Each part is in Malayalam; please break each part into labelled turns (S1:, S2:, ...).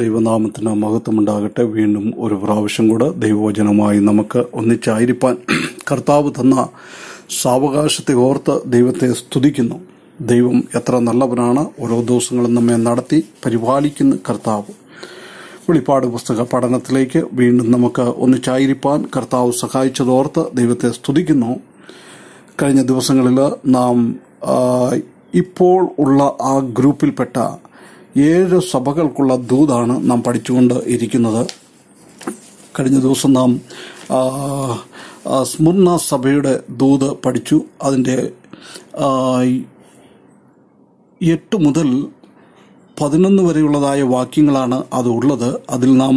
S1: ദൈവനാമത്തിന് മഹത്വമുണ്ടാകട്ടെ വീണ്ടും ഒരു പ്രാവശ്യം കൂടെ ദൈവവചനമായി നമുക്ക് ഒന്നിച്ചായിരിക്കാൻ കർത്താവ് തന്ന സാവകാശത്തെ ഓർത്ത് ദൈവത്തെ സ്തുതിക്കുന്നു ദൈവം എത്ര നല്ലവനാണ് ഓരോ ദിവസങ്ങളും നമ്മെ നടത്തി പരിപാലിക്കുന്ന കർത്താവ് വെളിപ്പാട് പുസ്തക പഠനത്തിലേക്ക് വീണ്ടും നമുക്ക് ഒന്നിച്ചായിരിക്കാൻ കർത്താവ് സഹായിച്ചതോർത്ത് ദൈവത്തെ സ്തുതിക്കുന്നു കഴിഞ്ഞ ദിവസങ്ങളിൽ നാം ഇപ്പോൾ ഉള്ള ആ ഗ്രൂപ്പിൽപ്പെട്ട ഏഴ് സഭകൾക്കുള്ള ദൂതാണ് നാം പഠിച്ചുകൊണ്ട് ഇരിക്കുന്നത് കഴിഞ്ഞ ദിവസം നാം സ്മുർണ സഭയുടെ ദൂത് പഠിച്ചു അതിൻ്റെ എട്ട് മുതൽ പതിനൊന്ന് വരെയുള്ളതായ വാക്യങ്ങളാണ് അത് ഉള്ളത് അതിൽ നാം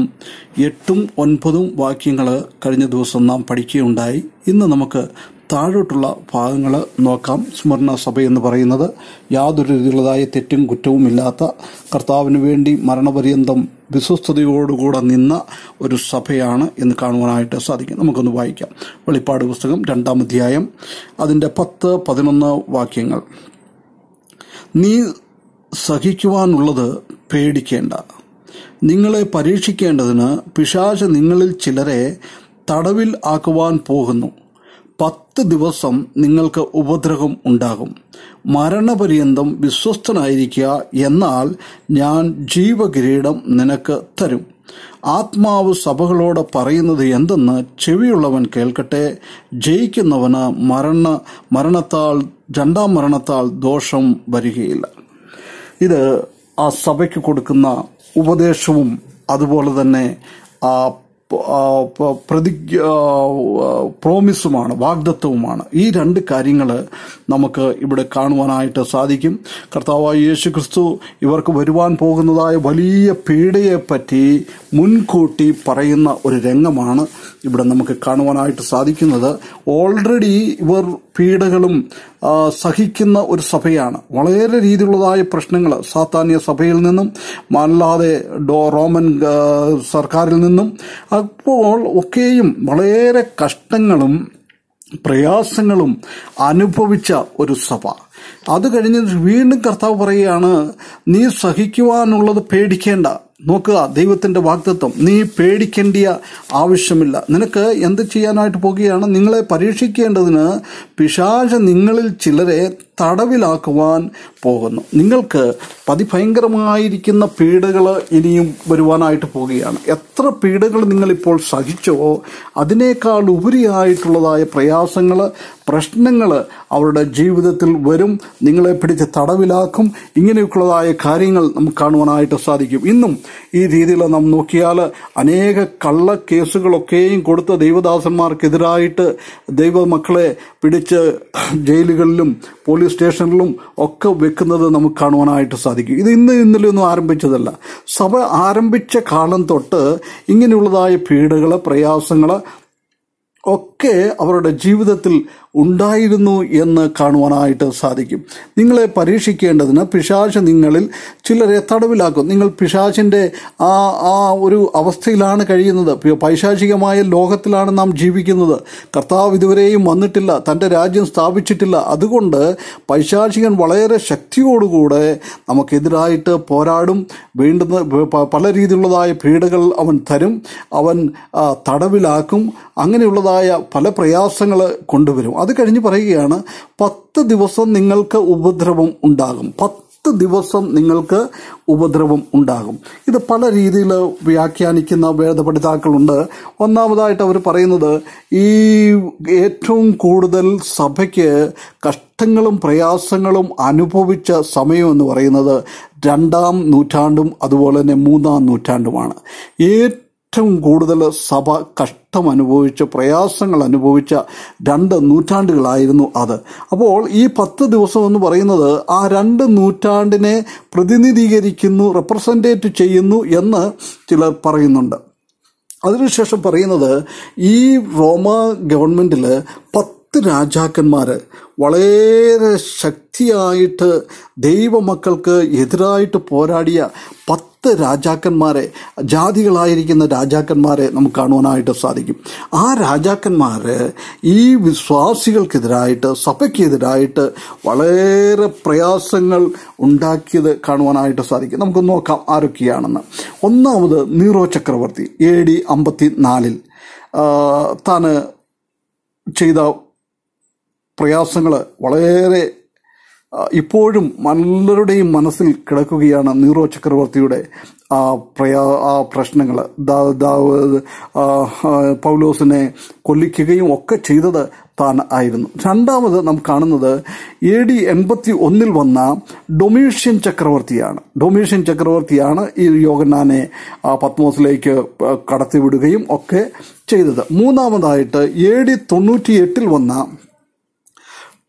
S1: എട്ടും ഒൻപതും വാക്യങ്ങൾ കഴിഞ്ഞ ദിവസം നാം പഠിക്കുകയുണ്ടായി ഇന്ന് നമുക്ക് താഴോട്ടുള്ള ഭാഗങ്ങൾ നോക്കാം സ്മരണ സഭ എന്ന് പറയുന്നത് യാതൊരു രീതിയിലുള്ളതായ തെറ്റും കുറ്റവും ഇല്ലാത്ത കർത്താവിന് വേണ്ടി മരണപര്യന്തം വിശ്വസ്തയോടുകൂടെ നിന്ന ഒരു സഭയാണ് എന്ന് കാണുവാനായിട്ട് സാധിക്കും നമുക്കൊന്ന് വായിക്കാം വെളിപ്പാട് പുസ്തകം രണ്ടാം അധ്യായം അതിൻ്റെ പത്ത് പതിനൊന്ന് വാക്യങ്ങൾ നീ സഹിക്കുവാനുള്ളത് പേടിക്കേണ്ട നിങ്ങളെ പരീക്ഷിക്കേണ്ടതിന് പിശാച് നിങ്ങളിൽ ചിലരെ തടവിൽ ആക്കുവാൻ പോകുന്നു പത്ത് ദിവസം നിങ്ങൾക്ക് ഉപദ്രവം ഉണ്ടാകും മരണപര്യന്തം വിശ്വസ്തനായിരിക്കുക എന്നാൽ ഞാൻ ജീവകിരീടം നിനക്ക് തരും ആത്മാവ് സഭകളോട് പറയുന്നത് എന്തെന്ന് ചെവിയുള്ളവൻ കേൾക്കട്ടെ ജയിക്കുന്നവന് മരണ മരണത്താൽ രണ്ടാം മരണത്താൽ ദോഷം വരികയില്ല ഇത് ആ സഭയ്ക്ക് കൊടുക്കുന്ന ഉപദേശവും അതുപോലെ തന്നെ ആ പ്രതിജ്ഞ പ്രോമിസുമാണ് വാഗ്ദത്വവുമാണ് ഈ രണ്ട് കാര്യങ്ങൾ നമുക്ക് ഇവിടെ കാണുവാനായിട്ട് സാധിക്കും കർത്താവായ യേശു ക്രിസ്തു ഇവർക്ക് വരുവാൻ പോകുന്നതായ വലിയ പീഡയെപ്പറ്റി മുൻകൂട്ടി പറയുന്ന ഒരു രംഗമാണ് ഇവിടെ നമുക്ക് കാണുവാനായിട്ട് സാധിക്കുന്നത് ഓൾറെഡി ഇവർ പീഡകളും സഹിക്കുന്ന ഒരു സഭയാണ് വളരെ രീതിയിലുള്ളതായ പ്രശ്നങ്ങൾ സാത്താന്യ സഭയിൽ നിന്നും അല്ലാതെ ഡോ റോമൻ സർക്കാരിൽ നിന്നും അപ്പോൾ ഒക്കെയും വളരെ കഷ്ടങ്ങളും പ്രയാസങ്ങളും അനുഭവിച്ച ഒരു സഭ അത് കഴിഞ്ഞ് വീണ്ടും കർത്താവ് പറയുകയാണ് നീ സഹിക്കുവാനുള്ളത് പേടിക്കേണ്ട നോക്കുക ദൈവത്തിൻ്റെ വാക്തത്വം നീ പേടിക്കേണ്ടിയ ആവശ്യമില്ല നിനക്ക് എന്ത് ചെയ്യാനായിട്ട് പോകുകയാണ് നിങ്ങളെ പരീക്ഷിക്കേണ്ടതിന് പിശാച നിങ്ങളിൽ ചിലരെ തടവിലാക്കുവാൻ പോകുന്നു നിങ്ങൾക്ക് അതിഭയങ്കരമായിരിക്കുന്ന പീഡകൾ ഇനിയും വരുവാനായിട്ട് പോവുകയാണ് എത്ര പീഡകൾ നിങ്ങളിപ്പോൾ സഹിച്ചുവോ അതിനേക്കാൾ ഉപരിയായിട്ടുള്ളതായ പ്രയാസങ്ങൾ പ്രശ്നങ്ങൾ അവരുടെ ജീവിതത്തിൽ വരും നിങ്ങളെ പിടിച്ച് തടവിലാക്കും ഇങ്ങനെയൊക്കെയുള്ളതായ കാര്യങ്ങൾ നമുക്ക് കാണുവാനായിട്ട് സാധിക്കും ഇന്നും ഈ രീതിയിൽ നാം നോക്കിയാൽ അനേക കള്ള കേസുകളൊക്കെയും കൊടുത്ത ദൈവദാസന്മാർക്കെതിരായിട്ട് ദൈവമക്കളെ പിടിച്ച് ജയിലുകളിലും പോലീസ് സ്റ്റേഷനിലും ഒക്കെ വെക്കുന്നത് നമുക്ക് കാണുവാനായിട്ട് സാധിക്കും ഇത് ഇന്ന് ഇന്നലെയൊന്നും ആരംഭിച്ചതല്ല സഭ ആരംഭിച്ച കാലം തൊട്ട് ഇങ്ങനെയുള്ളതായ പീഡകൾ പ്രയാസങ്ങൾ ഒക്കെ അവരുടെ ജീവിതത്തിൽ ഉണ്ടായിരുന്നു എന്ന് കാണുവാനായിട്ട് സാധിക്കും നിങ്ങളെ പരീക്ഷിക്കേണ്ടതിന് പിശാച് നിങ്ങളിൽ ചിലരെ തടവിലാക്കും നിങ്ങൾ പിശാചിൻ്റെ ആ ആ ഒരു അവസ്ഥയിലാണ് കഴിയുന്നത് പൈശാചികമായ ലോകത്തിലാണ് നാം ജീവിക്കുന്നത് കർത്താവ് ഇതുവരെയും വന്നിട്ടില്ല തൻ്റെ രാജ്യം സ്ഥാപിച്ചിട്ടില്ല അതുകൊണ്ട് പൈശാചികൻ വളരെ ശക്തിയോടുകൂടെ നമുക്കെതിരായിട്ട് പോരാടും വീണ്ടും പല രീതിയിലുള്ളതായ പീഡകൾ അവൻ തരും അവൻ തടവിലാക്കും അങ്ങനെയുള്ളതായ പല പ്രയാസങ്ങൾ കൊണ്ടുവരും അത് കഴിഞ്ഞ് പറയുകയാണ് പത്ത് ദിവസം നിങ്ങൾക്ക് ഉപദ്രവം ഉണ്ടാകും പത്ത് ദിവസം നിങ്ങൾക്ക് ഉപദ്രവം ഉണ്ടാകും ഇത് പല രീതിയിൽ വ്യാഖ്യാനിക്കുന്ന വേദപഠിതാക്കളുണ്ട് ഒന്നാമതായിട്ട് അവർ പറയുന്നത് ഈ ഏറ്റവും കൂടുതൽ സഭയ്ക്ക് കഷ്ടങ്ങളും പ്രയാസങ്ങളും അനുഭവിച്ച സമയം എന്ന് പറയുന്നത് രണ്ടാം നൂറ്റാണ്ടും അതുപോലെ തന്നെ മൂന്നാം നൂറ്റാണ്ടുമാണ് ഏറ്റവും ഏറ്റവും കൂടുതൽ സഭ കഷ്ടം അനുഭവിച്ച പ്രയാസങ്ങൾ അനുഭവിച്ച രണ്ട് നൂറ്റാണ്ടുകളായിരുന്നു അത് അപ്പോൾ ഈ പത്ത് ദിവസം എന്ന് പറയുന്നത് ആ രണ്ട് നൂറ്റാണ്ടിനെ പ്രതിനിധീകരിക്കുന്നു റെപ്രസെൻറ്റേറ്റ് ചെയ്യുന്നു എന്ന് ചിലർ പറയുന്നുണ്ട് അതിനുശേഷം പറയുന്നത് ഈ റോമ ഗവൺമെൻറ്റിൽ പത്ത് പത്ത് രാജാക്കന്മാർ വളരെ ശക്തിയായിട്ട് ദൈവമക്കൾക്ക് എതിരായിട്ട് പോരാടിയ പത്ത് രാജാക്കന്മാരെ ജാതികളായിരിക്കുന്ന രാജാക്കന്മാരെ നമുക്ക് കാണുവാനായിട്ട് സാധിക്കും ആ രാജാക്കന്മാർ ഈ വിശ്വാസികൾക്കെതിരായിട്ട് സഭയ്ക്കെതിരായിട്ട് വളരെ പ്രയാസങ്ങൾ ഉണ്ടാക്കിയത് കാണുവാനായിട്ട് സാധിക്കും നമുക്ക് നോക്കാം ആരൊക്കെയാണെന്ന് ഒന്നാമത് നീറോ ചക്രവർത്തി എ ഡി അമ്പത്തി നാലിൽ താന് ചെയ്ത പ്രയാസങ്ങൾ വളരെ ഇപ്പോഴും പലരുടെയും മനസ്സിൽ കിടക്കുകയാണ് നീറോ ചക്രവർത്തിയുടെ ആ പ്രയാ ആ പ്രശ്നങ്ങൾ പൗലോസിനെ കൊല്ലിക്കുകയും ഒക്കെ ചെയ്തത് താൻ ആയിരുന്നു രണ്ടാമത് നാം കാണുന്നത് എ ഡി എൺപത്തി ഒന്നിൽ വന്ന ഡൊമീഷ്യൻ ചക്രവർത്തിയാണ് ഡൊമീഷ്യൻ ചക്രവർത്തിയാണ് ഈ യോഗനാനെ ആ പത്മോസിലേക്ക് കടത്തിവിടുകയും ഒക്കെ ചെയ്തത് മൂന്നാമതായിട്ട് എ ഡി തൊണ്ണൂറ്റി എട്ടിൽ വന്ന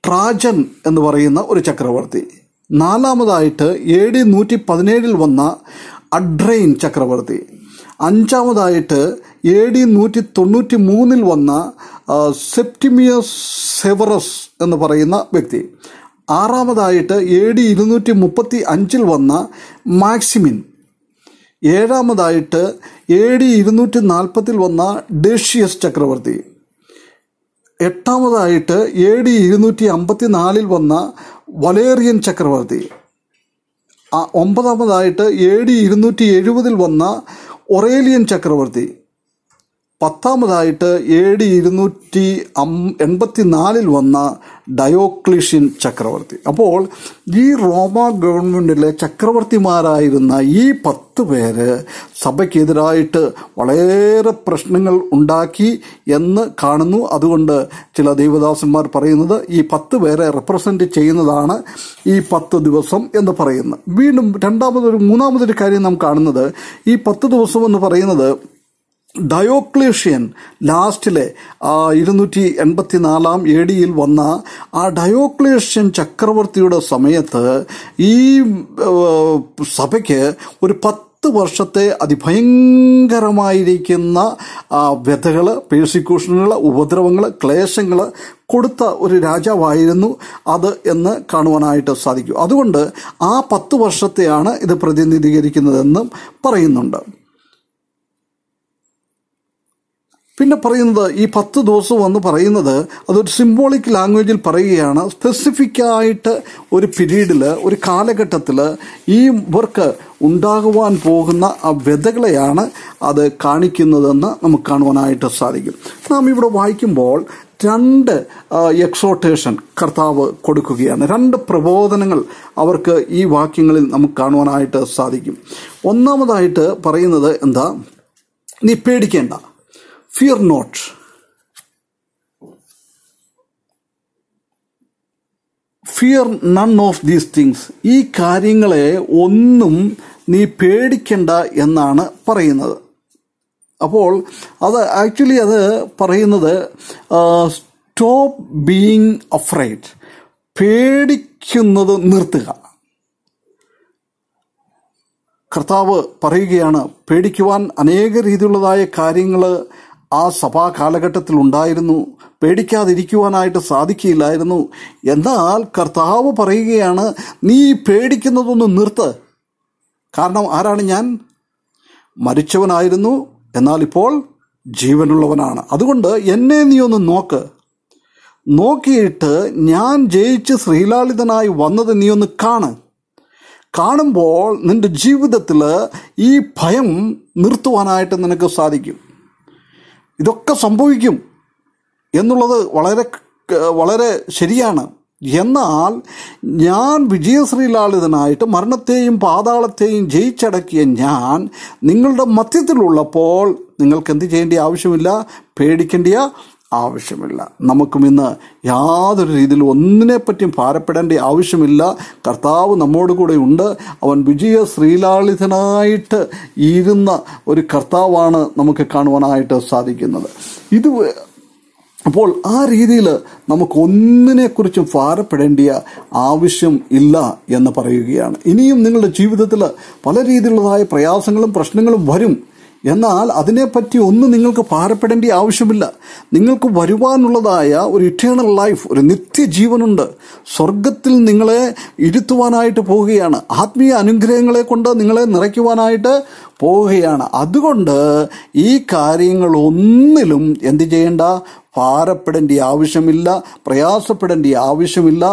S1: ട്രാജൻ എന്ന് പറയുന്ന ഒരു ചക്രവർത്തി നാലാമതായിട്ട് എ ഡി നൂറ്റി പതിനേഴിൽ വന്ന അഡ്രൈൻ ചക്രവർത്തി അഞ്ചാമതായിട്ട് എ ഡി നൂറ്റി തൊണ്ണൂറ്റി മൂന്നിൽ വന്ന സെപ്റ്റിമിയസ് സെവറസ് എന്ന് പറയുന്ന വ്യക്തി ആറാമതായിട്ട് എ ഡി ഇരുന്നൂറ്റി മുപ്പത്തി അഞ്ചിൽ വന്ന മാക്സിമിൻ ഏഴാമതായിട്ട് എ ഡി ഇരുന്നൂറ്റി നാൽപ്പത്തിൽ വന്ന ഡേഷ്യസ് ചക്രവർത്തി എട്ടാമതായിട്ട് എ ഡി ഇരുന്നൂറ്റി അമ്പത്തി നാലിൽ വന്ന വലേറിയൻ ചക്രവർത്തി ഒമ്പതാമതായിട്ട് എ ഡി ഇരുന്നൂറ്റി എഴുപതിൽ വന്ന ഒറേലിയൻ ചക്രവർത്തി പത്താമതായിട്ട് എ ഡി ഇരുന്നൂറ്റി അം നാലിൽ വന്ന ഡയോക്ലിഷ്യൻ ചക്രവർത്തി അപ്പോൾ ഈ റോമ ഗവൺമെൻറ്റിലെ ചക്രവർത്തിമാരായിരുന്ന ഈ പത്ത് പേര് സഭയ്ക്കെതിരായിട്ട് വളരെ പ്രശ്നങ്ങൾ ഉണ്ടാക്കി എന്ന് കാണുന്നു അതുകൊണ്ട് ചില ദേവദാസന്മാർ പറയുന്നത് ഈ പത്ത് പേരെ റെപ്രസെൻ്റ് ചെയ്യുന്നതാണ് ഈ പത്ത് ദിവസം എന്ന് പറയുന്നത് വീണ്ടും രണ്ടാമതൊരു മൂന്നാമതൊരു കാര്യം നാം കാണുന്നത് ഈ പത്ത് ദിവസം എന്ന് പറയുന്നത് ഡയോക്ലീഷ്യൻ ലാസ്റ്റിലെ ഇരുന്നൂറ്റി എൺപത്തി നാലാം എ ഡിയിൽ വന്ന ആ ഡയോക്ലീഷ്യൻ ചക്രവർത്തിയുടെ സമയത്ത് ഈ സഭയ്ക്ക് ഒരു പത്ത് പത്ത് വർഷത്തെ അതിഭയങ്കരമായിരിക്കുന്ന വ്യഥകൾ പേഴ്സിക്യൂഷനുകൾ ഉപദ്രവങ്ങൾ ക്ലേശങ്ങൾ കൊടുത്ത ഒരു രാജാവായിരുന്നു അത് എന്ന് കാണുവാനായിട്ട് സാധിക്കും അതുകൊണ്ട് ആ പത്ത് വർഷത്തെയാണ് ഇത് പ്രതിനിധീകരിക്കുന്നതെന്നും പറയുന്നുണ്ട് പിന്നെ പറയുന്നത് ഈ പത്ത് ദിവസം എന്ന് പറയുന്നത് അതൊരു സിംബോളിക് ലാംഗ്വേജിൽ പറയുകയാണ് സ്പെസിഫിക്കായിട്ട് ഒരു പിരീഡിൽ ഒരു കാലഘട്ടത്തിൽ ഈ വർക്ക് ഉണ്ടാകുവാൻ പോകുന്ന ആ വ്യതകളെയാണ് അത് കാണിക്കുന്നതെന്ന് നമുക്ക് കാണുവാനായിട്ട് സാധിക്കും നാം ഇവിടെ വായിക്കുമ്പോൾ രണ്ട് എക്സോട്ടേഷൻ കർത്താവ് കൊടുക്കുകയാണ് രണ്ട് പ്രബോധനങ്ങൾ അവർക്ക് ഈ വാക്യങ്ങളിൽ നമുക്ക് കാണുവാനായിട്ട് സാധിക്കും ഒന്നാമതായിട്ട് പറയുന്നത് എന്താ നീ പേടിക്കേണ്ട Fear not. Fear none of these things ഈ കാര്യങ്ങളെ ഒന്നും നീ പേടിക്കണ്ട എന്നാണ് പറയുന്നത് അപ്പോൾ അത് ആക്ച്വലി അത് പറയുന്നത് സ്റ്റോപ്പ് ബീയിങ് അഫ്രൈഡ് പേടിക്കുന്നത് നിർത്തുക കർത്താവ് പറയുകയാണ് പേടിക്കുവാൻ അനേക രീതിയിലുള്ളതായ കാര്യങ്ങൾ ആ സഭാ കാലഘട്ടത്തിൽ ഉണ്ടായിരുന്നു പേടിക്കാതിരിക്കുവാനായിട്ട് സാധിക്കില്ലായിരുന്നു എന്നാൽ കർത്താവ് പറയുകയാണ് നീ പേടിക്കുന്നതൊന്ന് നിർത്ത് കാരണം ആരാണ് ഞാൻ മരിച്ചവനായിരുന്നു എന്നാൽ ഇപ്പോൾ ജീവനുള്ളവനാണ് അതുകൊണ്ട് എന്നെ നീ ഒന്ന് നോക്ക് നോക്കിയിട്ട് ഞാൻ ജയിച്ച് ശ്രീലാളിതനായി വന്നത് നീ ഒന്ന് കാണ് കാണുമ്പോൾ നിൻ്റെ ജീവിതത്തിൽ ഈ ഭയം നിർത്തുവാനായിട്ട് നിനക്ക് സാധിക്കും ഇതൊക്കെ സംഭവിക്കും എന്നുള്ളത് വളരെ വളരെ ശരിയാണ് എന്നാൽ ഞാൻ വിജയശ്രീലാളിതനായിട്ട് മരണത്തെയും പാതാളത്തെയും ജയിച്ചടക്കിയ ഞാൻ നിങ്ങളുടെ മധ്യത്തിലുള്ളപ്പോൾ നിങ്ങൾക്ക് എന്ത് ചെയ്യേണ്ട ആവശ്യമില്ല പേടിക്കേണ്ടിയ ആവശ്യമില്ല നമുക്കും ഇന്ന് യാതൊരു രീതിയിൽ ഒന്നിനെപ്പറ്റിയും ഭാരപ്പെടേണ്ട ആവശ്യമില്ല കർത്താവ് നമ്മോട് കൂടെ ഉണ്ട് അവൻ വിജയ ശ്രീലാളിതനായിട്ട് ഇരുന്ന ഒരു കർത്താവാണ് നമുക്ക് കാണുവാനായിട്ട് സാധിക്കുന്നത് ഇത് അപ്പോൾ ആ രീതിയിൽ നമുക്ക് ഭാരപ്പെടേണ്ടിയ ആവശ്യം ഇല്ല എന്ന് പറയുകയാണ് ഇനിയും നിങ്ങളുടെ ജീവിതത്തിൽ പല രീതിയിലുള്ളതായ പ്രയാസങ്ങളും പ്രശ്നങ്ങളും വരും എന്നാൽ അതിനെപ്പറ്റി ഒന്നും നിങ്ങൾക്ക് ഭാരപ്പെടേണ്ട ആവശ്യമില്ല നിങ്ങൾക്ക് വരുവാനുള്ളതായ ഒരു ഇറ്റേണൽ ലൈഫ് ഒരു നിത്യജീവനുണ്ട് സ്വർഗത്തിൽ നിങ്ങളെ ഇരുത്തുവാനായിട്ട് പോവുകയാണ് ആത്മീയ അനുഗ്രഹങ്ങളെ കൊണ്ട് നിങ്ങളെ നിറയ്ക്കുവാനായിട്ട് പോവുകയാണ് അതുകൊണ്ട് ഈ കാര്യങ്ങളൊന്നിലും എന്ത് ചെയ്യേണ്ട ഭാരപ്പെടേണ്ട ആവശ്യമില്ല പ്രയാസപ്പെടേണ്ട ആവശ്യമില്ല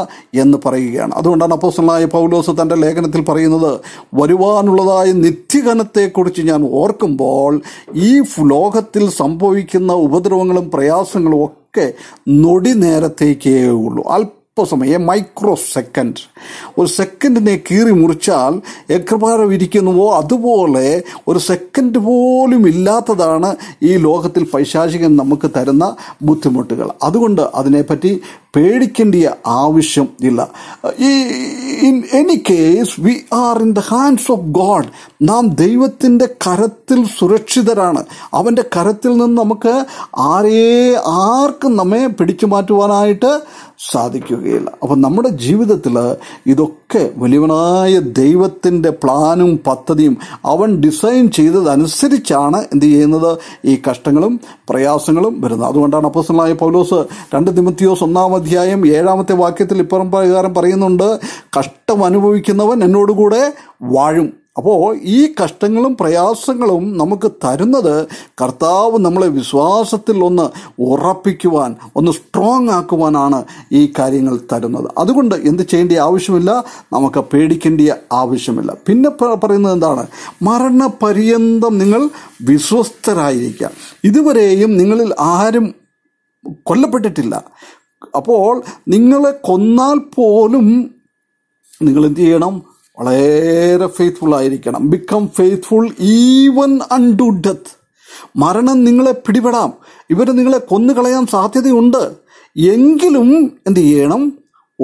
S1: എന്ന് പറയുകയാണ് അതുകൊണ്ടാണ് അപ്പോസലായ പൗലോസ് തൻ്റെ ലേഖനത്തിൽ പറയുന്നത് വരുവാനുള്ളതായ നിത്യഘനത്തെക്കുറിച്ച് ഞാൻ ഓർക്കുമ്പോൾ ഈ ലോകത്തിൽ സംഭവിക്കുന്ന ഉപദ്രവങ്ങളും പ്രയാസങ്ങളും ഒക്കെ നൊടി നേരത്തേക്കേ ഉള്ളൂ അല്പ അല്പസമയം എ മൈക്രോ സെക്കൻഡ് ഒരു സെക്കൻഡിനെ കീറി മുറിച്ചാൽ എക്രപാരം ഇരിക്കുന്നുവോ അതുപോലെ ഒരു സെക്കൻഡ് പോലും ഇല്ലാത്തതാണ് ഈ ലോകത്തിൽ പൈശാചികൻ നമുക്ക് തരുന്ന ബുദ്ധിമുട്ടുകൾ അതുകൊണ്ട് അതിനെപ്പറ്റി പേടിക്കേണ്ട ആവശ്യം ഇല്ല ഈ in any case we are in the hands of God നാം ദൈവത്തിൻ്റെ കരത്തിൽ സുരക്ഷിതരാണ് അവൻ്റെ കരത്തിൽ നിന്ന് നമുക്ക് ആരേ ആർക്കും നമ്മെ പിടിച്ചു മാറ്റുവാനായിട്ട് സാധിക്കുകയില്ല അപ്പം നമ്മുടെ ജീവിതത്തിൽ ഇതൊക്കെ വലിയവനായ ദൈവത്തിൻ്റെ പ്ലാനും പദ്ധതിയും അവൻ ഡിസൈൻ ചെയ്തതനുസരിച്ചാണ് എന്ത് ചെയ്യുന്നത് ഈ കഷ്ടങ്ങളും പ്രയാസങ്ങളും വരുന്നത് അതുകൊണ്ടാണ് അപ്പസ്വലായ പൗലോസ് രണ്ട് തിമത്തിയോസ് ഒന്നാം അധ്യായം ഏഴാമത്തെ വാക്യത്തിൽ ഇപ്പുറം പ്രകാരം പറയുന്നുണ്ട് കഷ്ടം അനുഭവിക്കുന്നവൻ എന്നോടുകൂടെ വാഴും അപ്പോൾ ഈ കഷ്ടങ്ങളും പ്രയാസങ്ങളും നമുക്ക് തരുന്നത് കർത്താവ് നമ്മളെ വിശ്വാസത്തിൽ ഒന്ന് ഉറപ്പിക്കുവാൻ ഒന്ന് സ്ട്രോങ് ആക്കുവാനാണ് ഈ കാര്യങ്ങൾ തരുന്നത് അതുകൊണ്ട് എന്ത് ചെയ്യേണ്ട ആവശ്യമില്ല നമുക്ക് പേടിക്കേണ്ട ആവശ്യമില്ല പിന്നെ പറയുന്നത് എന്താണ് മരണപര്യന്തം നിങ്ങൾ വിശ്വസ്തരായിരിക്കുക ഇതുവരെയും നിങ്ങളിൽ ആരും കൊല്ലപ്പെട്ടിട്ടില്ല അപ്പോൾ നിങ്ങളെ കൊന്നാൽ പോലും നിങ്ങൾ എന്ത് ചെയ്യണം വളരെ ഫെയ്ത്ത്ഫുൾ ആയിരിക്കണം become faithful even unto death മരണം നിങ്ങളെ പിടിപെടാം ഇവർ നിങ്ങളെ കൊന്നുകളയാൻ സാധ്യതയുണ്ട് എങ്കിലും എന്ത് ചെയ്യണം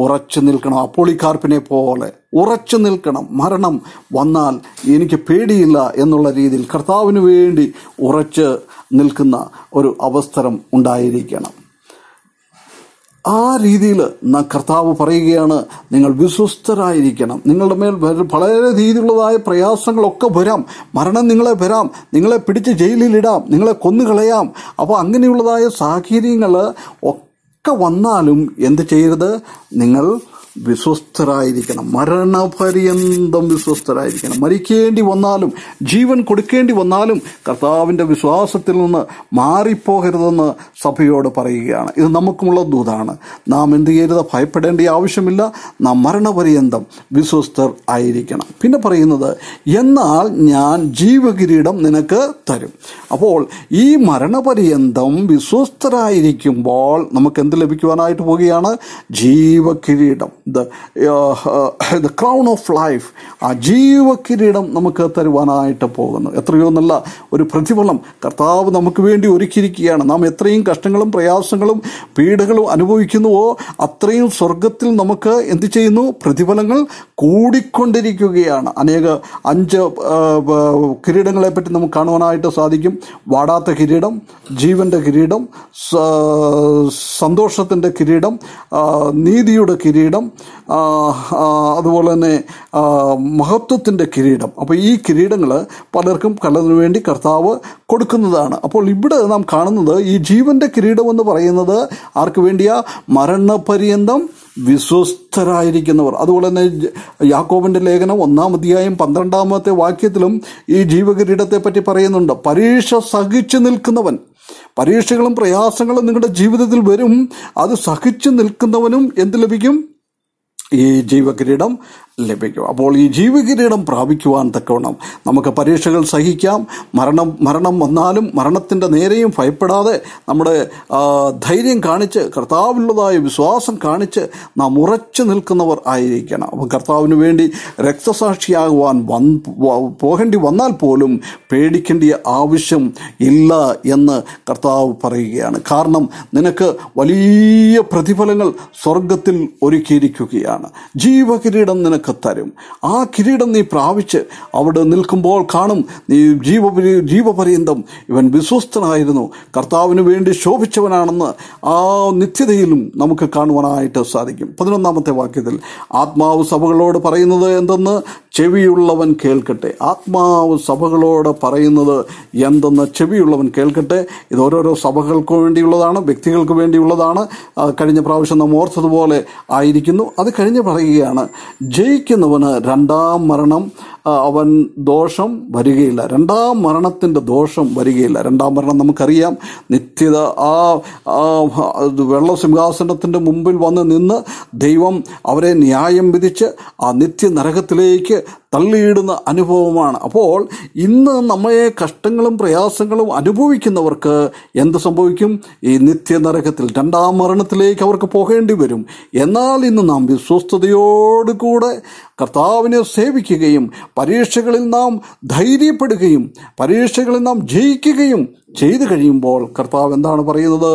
S1: ഉറച്ചു നിൽക്കണം അപ്പോളിക്കാർപ്പിനെ പോലെ ഉറച്ചു നിൽക്കണം മരണം വന്നാൽ എനിക്ക് പേടിയില്ല എന്നുള്ള രീതിയിൽ കർത്താവിന് വേണ്ടി ഉറച്ച് നിൽക്കുന്ന ഒരു അവസരം ഉണ്ടായിരിക്കണം ആ രീതിയിൽ കർത്താവ് പറയുകയാണ് നിങ്ങൾ വിശ്വസ്തരായിരിക്കണം നിങ്ങളുടെ മേൽ വളരെ രീതിയിലുള്ളതായ പ്രയാസങ്ങളൊക്കെ വരാം മരണം നിങ്ങളെ വരാം നിങ്ങളെ പിടിച്ച് ജയിലിലിടാം നിങ്ങളെ കൊന്നുകളയാം അപ്പോൾ അങ്ങനെയുള്ളതായ സാഹചര്യങ്ങൾ ഒക്കെ വന്നാലും എന്ത് ചെയ്യരുത് നിങ്ങൾ വിശ്വസ്തരായിരിക്കണം മരണപര്യന്തം വിശ്വസ്തരായിരിക്കണം മരിക്കേണ്ടി വന്നാലും ജീവൻ കൊടുക്കേണ്ടി വന്നാലും കർത്താവിൻ്റെ വിശ്വാസത്തിൽ നിന്ന് മാറിപ്പോകരുതെന്ന് സഭയോട് പറയുകയാണ് ഇത് നമുക്കുമുള്ള ദൂതാണ് നാം എന്ത് ചെയ്യരുത് ഭയപ്പെടേണ്ട ആവശ്യമില്ല നാം മരണപര്യന്തം വിശ്വസ്തർ ആയിരിക്കണം പിന്നെ പറയുന്നത് എന്നാൽ ഞാൻ ജീവകിരീടം നിനക്ക് തരും അപ്പോൾ ഈ മരണപര്യന്തം വിശ്വസ്തരായിരിക്കുമ്പോൾ നമുക്ക് എന്ത് ലഭിക്കുവാനായിട്ട് പോവുകയാണ് ജീവകിരീടം ദ ക്രൗൺ ഓഫ് ലൈഫ് ആ ജീവകിരീടം നമുക്ക് തരുവാനായിട്ട് പോകുന്നു എത്രയോ നല്ല ഒരു പ്രതിഫലം കർത്താവ് നമുക്ക് വേണ്ടി ഒരുക്കിയിരിക്കുകയാണ് നാം എത്രയും കഷ്ടങ്ങളും പ്രയാസങ്ങളും പീഡകളും അനുഭവിക്കുന്നുവോ അത്രയും സ്വർഗത്തിൽ നമുക്ക് എന്ത് ചെയ്യുന്നു പ്രതിഫലങ്ങൾ കൂടിക്കൊണ്ടിരിക്കുകയാണ് അനേക അഞ്ച് കിരീടങ്ങളെ പറ്റി നമുക്ക് കാണുവാനായിട്ട് സാധിക്കും വാടാത്ത കിരീടം ജീവൻ്റെ കിരീടം സന്തോഷത്തിൻ്റെ കിരീടം നീതിയുടെ കിരീടം അതുപോലെ തന്നെ മഹത്വത്തിൻ്റെ കിരീടം അപ്പോൾ ഈ കിരീടങ്ങൾ പലർക്കും കലതിനു വേണ്ടി കർത്താവ് കൊടുക്കുന്നതാണ് അപ്പോൾ ഇവിടെ നാം കാണുന്നത് ഈ ജീവൻ്റെ കിരീടം എന്ന് പറയുന്നത് ആർക്ക് വേണ്ടിയാ മരണപര്യന്തം വിശ്വസ്തരായിരിക്കുന്നവർ അതുപോലെ തന്നെ യാക്കോബിൻ്റെ ലേഖനം ഒന്നാം അധ്യായം പന്ത്രണ്ടാമത്തെ വാക്യത്തിലും ഈ ജീവകിരീടത്തെ പറ്റി പറയുന്നുണ്ട് പരീക്ഷ സഹിച്ചു നിൽക്കുന്നവൻ പരീക്ഷകളും പ്രയാസങ്ങളും നിങ്ങളുടെ ജീവിതത്തിൽ വരും അത് സഹിച്ചു നിൽക്കുന്നവനും എന്ത് ലഭിക്കും ഈ ജീവകിരീടം ലഭിക്കും അപ്പോൾ ഈ ജീവകിരീടം പ്രാപിക്കുവാൻ തക്കവണ്ണം നമുക്ക് പരീക്ഷകൾ സഹിക്കാം മരണം മരണം വന്നാലും മരണത്തിൻ്റെ നേരെയും ഭയപ്പെടാതെ നമ്മുടെ ധൈര്യം കാണിച്ച് കർത്താവിലുള്ളതായ വിശ്വാസം കാണിച്ച് നാം ഉറച്ചു നിൽക്കുന്നവർ ആയിരിക്കണം അപ്പം കർത്താവിന് വേണ്ടി രക്തസാക്ഷിയാകുവാൻ വൻ പോകേണ്ടി വന്നാൽ പോലും പേടിക്കേണ്ട ആവശ്യം ഇല്ല എന്ന് കർത്താവ് പറയുകയാണ് കാരണം നിനക്ക് വലിയ പ്രതിഫലങ്ങൾ സ്വർഗത്തിൽ ഒരുക്കിയിരിക്കുകയാണ് പറയുകയാണ് ജീവകിരീടം നിനക്ക് തരും ആ കിരീടം നീ പ്രാപിച്ച് അവിടെ നിൽക്കുമ്പോൾ കാണും നീ ജീവ ജീവപര്യന്തം ഇവൻ വിശ്വസ്തനായിരുന്നു കർത്താവിന് വേണ്ടി ശോഭിച്ചവനാണെന്ന് ആ നിത്യതയിലും നമുക്ക് കാണുവാനായിട്ട് സാധിക്കും പതിനൊന്നാമത്തെ വാക്യത്തിൽ ആത്മാവ് സഭകളോട് പറയുന്നത് എന്തെന്ന് ചെവിയുള്ളവൻ കേൾക്കട്ടെ ആത്മാവ് സഭകളോട് പറയുന്നത് എന്തെന്ന് ചെവിയുള്ളവൻ കേൾക്കട്ടെ ഇത് ഓരോരോ സഭകൾക്ക് വേണ്ടിയുള്ളതാണ് വ്യക്തികൾക്ക് വേണ്ടിയുള്ളതാണ് കഴിഞ്ഞ പ്രാവശ്യം നാം ഓർത്തതുപോലെ ആയിരിക്കുന്നു അത് തെളിഞ്ഞു പറയുകയാണ് ജയിക്കുന്നവന് രണ്ടാം മരണം അവൻ ദോഷം വരികയില്ല രണ്ടാം മരണത്തിൻ്റെ ദോഷം വരികയില്ല രണ്ടാം മരണം നമുക്കറിയാം നിത്യത ആ വെള്ള മുമ്പിൽ വന്ന് നിന്ന് ദൈവം അവരെ ന്യായം വിധിച്ച് ആ നിത്യ നരകത്തിലേക്ക് തള്ളിയിടുന്ന അനുഭവമാണ് അപ്പോൾ ഇന്ന് നമ്മയെ കഷ്ടങ്ങളും പ്രയാസങ്ങളും അനുഭവിക്കുന്നവർക്ക് എന്ത് സംഭവിക്കും ഈ നിത്യ നരകത്തിൽ രണ്ടാം മരണത്തിലേക്ക് അവർക്ക് പോകേണ്ടി വരും എന്നാൽ ഇന്ന് നാം വിശ്വ വിശ്വസ്തയോടുകൂടെ കർത്താവിനെ സേവിക്കുകയും പരീക്ഷകളിൽ നാം ധൈര്യപ്പെടുകയും പരീക്ഷകളിൽ നാം ജയിക്കുകയും ചെയ്തു കഴിയുമ്പോൾ കർത്താവ് എന്താണ് പറയുന്നത്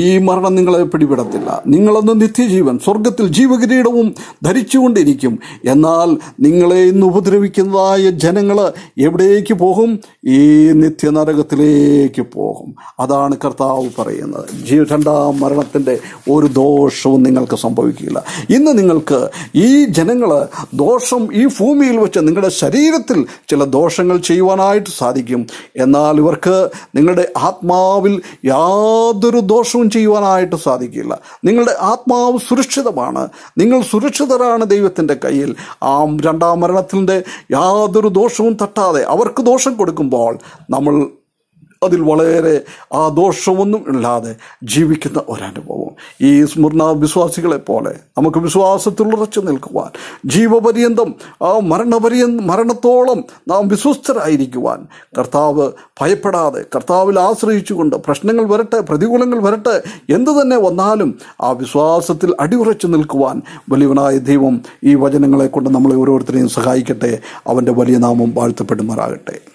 S1: ഈ മരണം നിങ്ങളെ പിടിപെടത്തില്ല നിങ്ങളെന്ന് നിത്യജീവൻ സ്വർഗത്തിൽ ജീവകിരീടവും ധരിച്ചുകൊണ്ടിരിക്കും എന്നാൽ നിങ്ങളെ ഇന്ന് ഉപദ്രവിക്കുന്നതായ ജനങ്ങൾ എവിടേക്ക് പോകും ഈ നിത്യനരകത്തിലേക്ക് പോകും അതാണ് കർത്താവ് പറയുന്നത് ജീവ രണ്ടാം മരണത്തിൻ്റെ ഒരു ദോഷവും നിങ്ങൾക്ക് സംഭവിക്കില്ല ഇന്ന് നിങ്ങൾക്ക് ഈ ജനങ്ങൾ ദോഷം ഈ ഭൂമിയിൽ വെച്ച് നിങ്ങളുടെ ശരീരത്തിൽ ചില ദോഷങ്ങൾ ചെയ്യുവാനായിട്ട് സാധിക്കും എന്നാൽ ഇവർക്ക് നിങ്ങളുടെ നിങ്ങളുടെ ആത്മാവിൽ യാതൊരു ദോഷവും ചെയ്യുവാനായിട്ട് സാധിക്കില്ല നിങ്ങളുടെ ആത്മാവ് സുരക്ഷിതമാണ് നിങ്ങൾ സുരക്ഷിതരാണ് ദൈവത്തിൻ്റെ കയ്യിൽ ആ രണ്ടാം മരണത്തിൻ്റെ യാതൊരു ദോഷവും തട്ടാതെ അവർക്ക് ദോഷം കൊടുക്കുമ്പോൾ നമ്മൾ അതിൽ വളരെ ആ ദോഷമൊന്നും ഇല്ലാതെ ജീവിക്കുന്ന ഒരനുഭവം ഈ സ്മൃണ വിശ്വാസികളെ പോലെ നമുക്ക് വിശ്വാസത്തിൽ ഉറച്ചു നിൽക്കുവാൻ ജീവപര്യന്തം ആ മരണപര്യ മരണത്തോളം നാം വിശ്വസ്തരായിരിക്കുവാൻ കർത്താവ് ഭയപ്പെടാതെ കർത്താവിൽ ആശ്രയിച്ചുകൊണ്ട് പ്രശ്നങ്ങൾ വരട്ടെ പ്രതികൂലങ്ങൾ വരട്ടെ എന്തു തന്നെ വന്നാലും ആ വിശ്വാസത്തിൽ അടിയുറച്ചു നിൽക്കുവാൻ വലിയവനായ ദൈവം ഈ വചനങ്ങളെ കൊണ്ട് നമ്മളെ ഓരോരുത്തരെയും സഹായിക്കട്ടെ അവൻ്റെ വലിയ നാമം വാഴ്ത്തപ്പെടുമാറാകട്ടെ